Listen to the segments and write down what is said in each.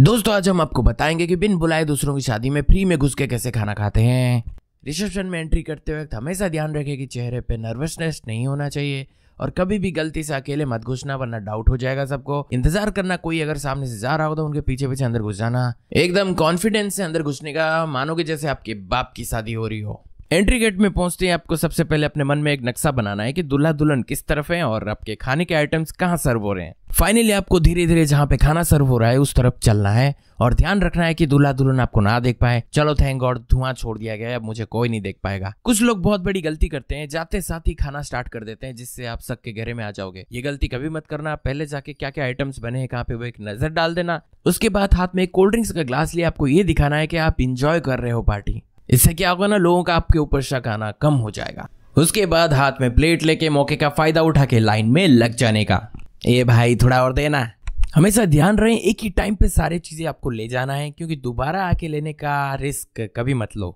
दोस्तों आज हम आपको बताएंगे कि बिन बुलाए दूसरों की शादी में फ्री में घुस के कैसे खाना खाते हैं रिसेप्शन में एंट्री करते वक्त हमेशा ध्यान रखें कि चेहरे पे नर्वसनेस नहीं होना चाहिए और कभी भी गलती से अकेले मत घुसना वरना डाउट हो जाएगा सबको इंतजार करना कोई अगर सामने से जा रहा हो तो उनके पीछे पीछे अंदर घुस जाना एकदम कॉन्फिडेंस से अंदर घुसने का मानोगे जैसे आपके बाप की शादी हो रही हो एंट्री गेट में पहुंचते ही आपको सबसे पहले अपने मन में एक नक्शा बनाना है कि दूल्हा दुल्हन किस तरफ है और आपके खाने के आइटम्स कहाँ सर्व हो रहे हैं फाइनली आपको धीरे धीरे जहाँ पे खाना सर्व हो रहा है उस तरफ चलना है और ध्यान रखना है कि दूल्हा दुल्हन आपको ना देख पाए चलो थैंक गॉड धुआं छोड़ दिया गया अब मुझे कोई नहीं देख पाएगा कुछ लोग बहुत बड़ी गलती करते हैं जाते साथ ही खाना स्टार्ट कर देते हैं जिससे आप सबके के घेरे में आ जाओगे ये गलती कभी मत करना पहले जाके क्या क्या आइटम्स बने हैं कहाँ पे वो एक नजर डाल देना उसके बाद हाथ में एक कोल्ड ड्रिंक्स का ग्लास लिए आपको ये दिखाना है कि आप इंजॉय कर रहे हो पार्टी इससे क्या होगा ना लोगों का आपके ऊपर शक आना कम हो जाएगा उसके बाद हाथ में प्लेट लेके मौके का फायदा उठा के लाइन में लग जाने का ए भाई थोड़ा और देना हमेशा ध्यान रहे एक ही टाइम पे सारी चीजें आपको ले जाना है क्योंकि दोबारा आके लेने का रिस्क कभी मत लो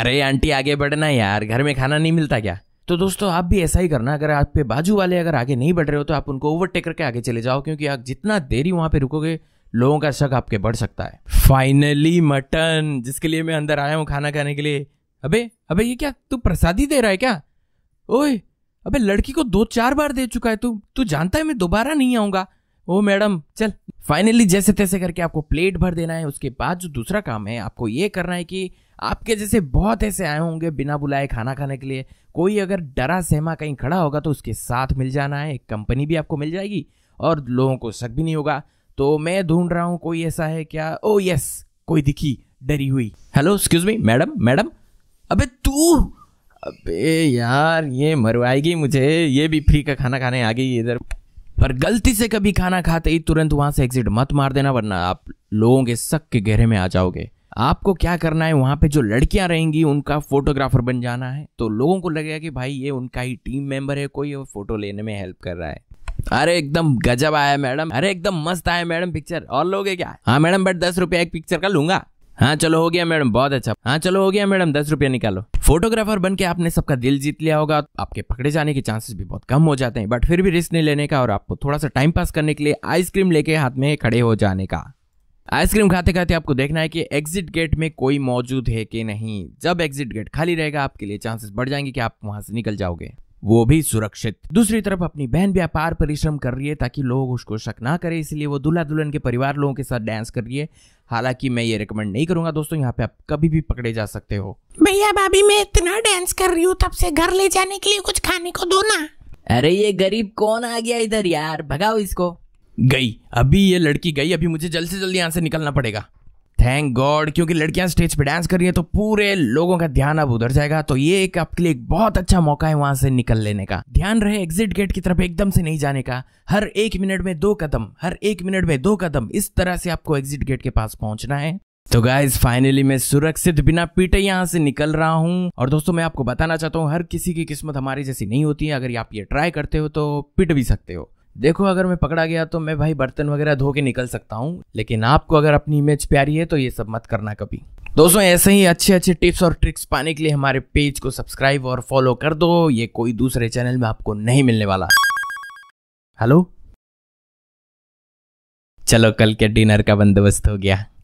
अरे आंटी आगे बढ़ना यार घर में खाना नहीं मिलता क्या तो दोस्तों आप भी ऐसा ही करना अगर आप पे बाजू वाले अगर आगे नहीं बढ़ रहे हो तो आप उनको ओवरटेक करके आगे चले जाओ क्योंकि आप जितना देरी वहां पे रुकोगे लोगों का शक आपके बढ़ सकता है फाइनली मटन जिसके लिए मैं अंदर आया हूँ खाना खाने के लिए अबे अबे ये क्या तू प्रसादी दे रहा है क्या ओए अबे लड़की को दो चार बार दे चुका है तू तू जानता है मैं दोबारा नहीं आऊँगा ओ मैडम चल फाइनली जैसे तैसे करके आपको प्लेट भर देना है उसके बाद जो दूसरा काम है आपको ये करना है कि आपके जैसे बहुत ऐसे आए होंगे बिना बुलाए खाना खाने के लिए कोई अगर डरा सहमा कहीं खड़ा होगा तो उसके साथ मिल जाना है एक कंपनी भी आपको मिल जाएगी और लोगों को शक भी नहीं होगा तो मैं ढूंढ रहा हूँ कोई ऐसा है क्या ओ oh, यस कोई दिखी डरी हुई hello excuse me madam madam अबे तू अबे यार ये मरवाएगी मुझे ये भी फ्री का खाना खाने आ गई इधर पर गलती से कभी खाना खाते ही तुरंत वहां से एग्जिट मत मार देना वरना आप लोगों के शक के गहरे में आ जाओगे आपको क्या करना है वहां पे जो लड़कियां रहेंगी उनका फोटोग्राफर बन जाना है तो लोगों को लगेगा कि भाई ये उनका ही टीम मेंबर है कोई और फोटो लेने में हेल्प कर रहा है अरे एकदम गजब आया मैडम अरे एकदम मस्त आया मैडम पिक्चर और लोगे क्या हाँ मैडम बट दस रुपया एक पिक्चर का लूंगा हाँ चलो हो गया मैडम बहुत अच्छा हाँ चलो हो गया मैडम दस रुपया निकालो फोटोग्राफर बन के आपने सबका दिल जीत लिया होगा आपके पकड़े जाने के चांसेस भी बहुत कम हो जाते हैं बट फिर भी रिस्क नहीं लेने का और आपको थोड़ा सा टाइम पास करने के लिए आइसक्रीम लेके हाथ में खड़े हो जाने का आइसक्रीम खाते खाते आपको देखना है कि एग्जिट गेट में कोई मौजूद है कि नहीं जब एग्जिट गेट खाली रहेगा आपके लिए चांसेस बढ़ जाएंगे कि आप वहां से निकल जाओगे वो भी सुरक्षित दूसरी तरफ अपनी बहन भी अपार परिश्रम कर रही है ताकि लोग उसको शक ना करें इसलिए वो दूल्हा दुल्हन के परिवार लोगों के साथ डांस कर रही है हालांकि मैं ये रिकमेंड नहीं करूंगा दोस्तों यहाँ पे आप कभी भी पकड़े जा सकते हो भैया भाभी मैं इतना डांस कर रही हूँ तब से घर ले जाने के लिए कुछ खाने को दो ना अरे ये गरीब कौन आ गया इधर यार भगाओ इसको गई अभी ये लड़की गई अभी मुझे जल्द से जल्द यहाँ से निकलना पड़ेगा थैंक गॉड क्योंकि लड़कियां स्टेज पे डांस कर रही है तो पूरे लोगों का ध्यान अब उधर जाएगा तो ये एक आपके लिए एक बहुत अच्छा मौका है वहां से निकल लेने का ध्यान रहे एग्जिट गेट की तरफ एकदम से नहीं जाने का हर एक मिनट में दो कदम हर एक मिनट में दो कदम इस तरह से आपको एग्जिट गेट के पास पहुंचना है तो गाइज फाइनली मैं सुरक्षित बिना पीटे यहाँ से निकल रहा हूँ और दोस्तों मैं आपको बताना चाहता हूँ हर किसी की किस्मत हमारी जैसी नहीं होती है अगर आप ये ट्राई करते हो तो पिट भी सकते हो देखो अगर मैं पकड़ा गया तो मैं भाई बर्तन वगैरह धो के निकल सकता हूँ लेकिन आपको अगर अपनी इमेज प्यारी है तो ये सब मत करना कभी दोस्तों ऐसे ही अच्छे अच्छे टिप्स और ट्रिक्स पाने के लिए हमारे पेज को सब्सक्राइब और फॉलो कर दो ये कोई दूसरे चैनल में आपको नहीं मिलने वाला हेलो चलो कल के डिनर का बंदोबस्त हो गया